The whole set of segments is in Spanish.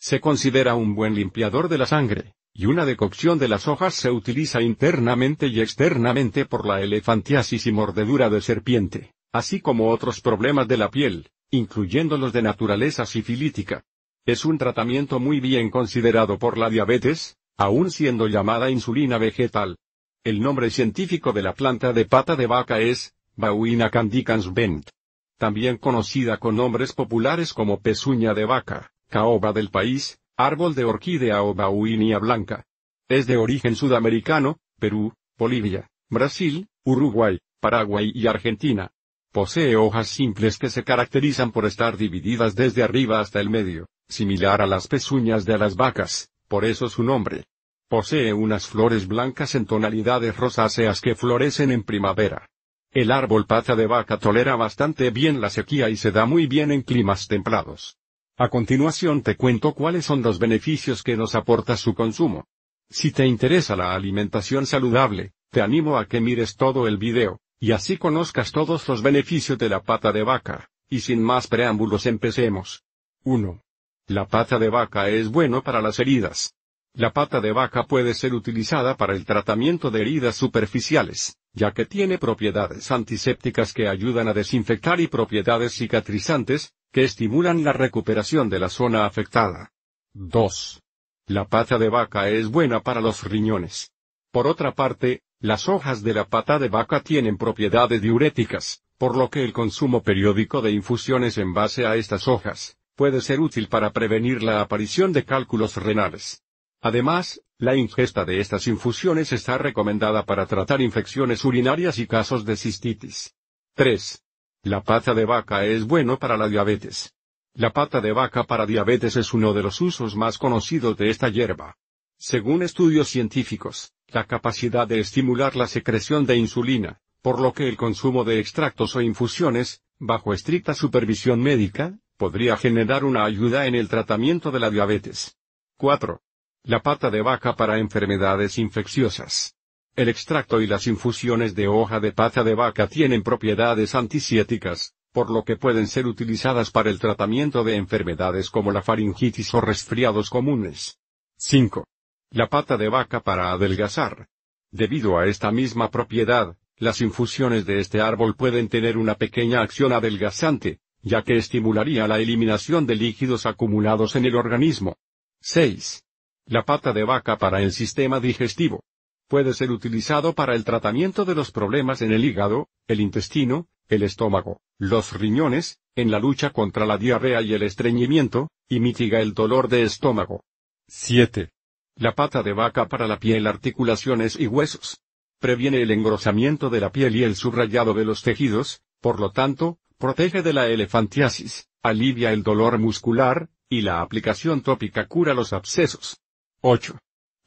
Se considera un buen limpiador de la sangre, y una decocción de las hojas se utiliza internamente y externamente por la elefantiasis y mordedura de serpiente, así como otros problemas de la piel, incluyendo los de naturaleza sifilítica. Es un tratamiento muy bien considerado por la diabetes, aún siendo llamada insulina vegetal. El nombre científico de la planta de pata de vaca es, Bauina candicans bent. También conocida con nombres populares como pezuña de vaca, caoba del país, árbol de orquídea o bauinia blanca. Es de origen sudamericano, Perú, Bolivia, Brasil, Uruguay, Paraguay y Argentina. Posee hojas simples que se caracterizan por estar divididas desde arriba hasta el medio, similar a las pezuñas de las vacas, por eso su nombre. Posee unas flores blancas en tonalidades rosáceas que florecen en primavera. El árbol pata de vaca tolera bastante bien la sequía y se da muy bien en climas templados. A continuación te cuento cuáles son los beneficios que nos aporta su consumo. Si te interesa la alimentación saludable, te animo a que mires todo el video, y así conozcas todos los beneficios de la pata de vaca, y sin más preámbulos empecemos. 1. La pata de vaca es bueno para las heridas. La pata de vaca puede ser utilizada para el tratamiento de heridas superficiales, ya que tiene propiedades antisépticas que ayudan a desinfectar y propiedades cicatrizantes, que estimulan la recuperación de la zona afectada. 2. La pata de vaca es buena para los riñones. Por otra parte, las hojas de la pata de vaca tienen propiedades diuréticas, por lo que el consumo periódico de infusiones en base a estas hojas puede ser útil para prevenir la aparición de cálculos renales. Además, la ingesta de estas infusiones está recomendada para tratar infecciones urinarias y casos de cistitis. 3. La pata de vaca es bueno para la diabetes. La pata de vaca para diabetes es uno de los usos más conocidos de esta hierba. Según estudios científicos, la capacidad de estimular la secreción de insulina, por lo que el consumo de extractos o infusiones, bajo estricta supervisión médica, podría generar una ayuda en el tratamiento de la diabetes. 4. La pata de vaca para enfermedades infecciosas. El extracto y las infusiones de hoja de pata de vaca tienen propiedades antisiéticas, por lo que pueden ser utilizadas para el tratamiento de enfermedades como la faringitis o resfriados comunes. 5. La pata de vaca para adelgazar. Debido a esta misma propiedad, las infusiones de este árbol pueden tener una pequeña acción adelgazante, ya que estimularía la eliminación de líquidos acumulados en el organismo. 6. La pata de vaca para el sistema digestivo. Puede ser utilizado para el tratamiento de los problemas en el hígado, el intestino, el estómago, los riñones, en la lucha contra la diarrea y el estreñimiento, y mitiga el dolor de estómago. 7. La pata de vaca para la piel, articulaciones y huesos. Previene el engrosamiento de la piel y el subrayado de los tejidos, por lo tanto, protege de la elefantiasis, alivia el dolor muscular, y la aplicación tópica cura los abscesos. 8.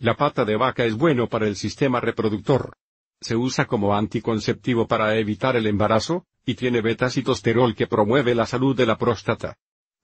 La pata de vaca es bueno para el sistema reproductor. Se usa como anticonceptivo para evitar el embarazo, y tiene betacitosterol que promueve la salud de la próstata.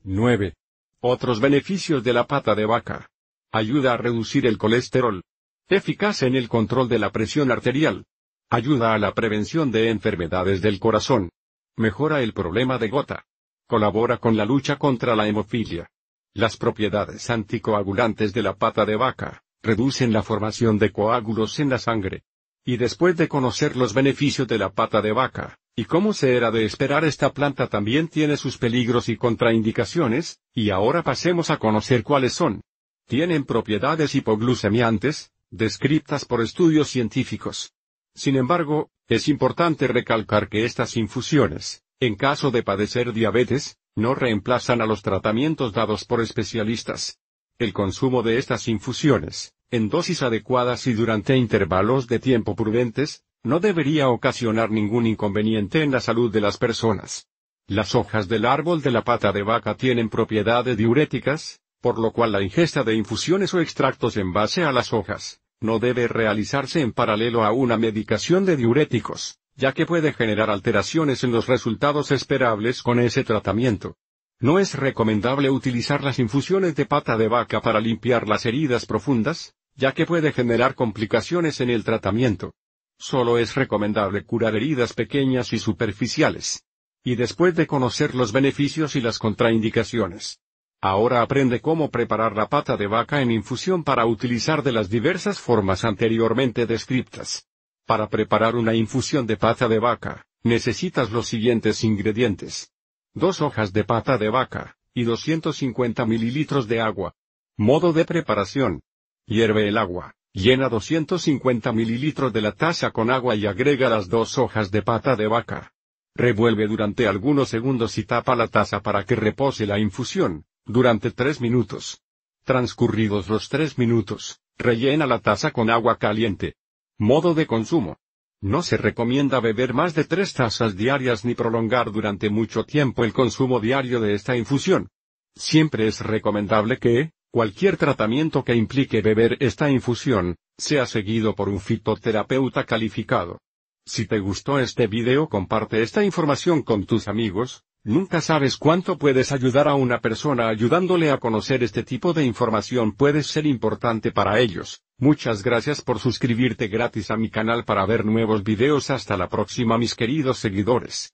9. Otros beneficios de la pata de vaca. Ayuda a reducir el colesterol. Eficaz en el control de la presión arterial. Ayuda a la prevención de enfermedades del corazón. Mejora el problema de gota. Colabora con la lucha contra la hemofilia. Las propiedades anticoagulantes de la pata de vaca reducen la formación de coágulos en la sangre. Y después de conocer los beneficios de la pata de vaca, y cómo se era de esperar esta planta también tiene sus peligros y contraindicaciones, y ahora pasemos a conocer cuáles son. Tienen propiedades hipoglucemiantes, descritas por estudios científicos. Sin embargo, es importante recalcar que estas infusiones, en caso de padecer diabetes, no reemplazan a los tratamientos dados por especialistas. El consumo de estas infusiones, en dosis adecuadas y durante intervalos de tiempo prudentes, no debería ocasionar ningún inconveniente en la salud de las personas. Las hojas del árbol de la pata de vaca tienen propiedades diuréticas, por lo cual la ingesta de infusiones o extractos en base a las hojas, no debe realizarse en paralelo a una medicación de diuréticos, ya que puede generar alteraciones en los resultados esperables con ese tratamiento. No es recomendable utilizar las infusiones de pata de vaca para limpiar las heridas profundas, ya que puede generar complicaciones en el tratamiento. Solo es recomendable curar heridas pequeñas y superficiales. Y después de conocer los beneficios y las contraindicaciones. Ahora aprende cómo preparar la pata de vaca en infusión para utilizar de las diversas formas anteriormente descritas. Para preparar una infusión de pata de vaca, necesitas los siguientes ingredientes. Dos hojas de pata de vaca, y 250 mililitros de agua. Modo de preparación. Hierve el agua, llena 250 mililitros de la taza con agua y agrega las dos hojas de pata de vaca. Revuelve durante algunos segundos y tapa la taza para que repose la infusión, durante tres minutos. Transcurridos los tres minutos, rellena la taza con agua caliente. Modo de consumo. No se recomienda beber más de tres tazas diarias ni prolongar durante mucho tiempo el consumo diario de esta infusión. Siempre es recomendable que, Cualquier tratamiento que implique beber esta infusión, sea seguido por un fitoterapeuta calificado. Si te gustó este video comparte esta información con tus amigos, nunca sabes cuánto puedes ayudar a una persona ayudándole a conocer este tipo de información puede ser importante para ellos. Muchas gracias por suscribirte gratis a mi canal para ver nuevos videos hasta la próxima mis queridos seguidores.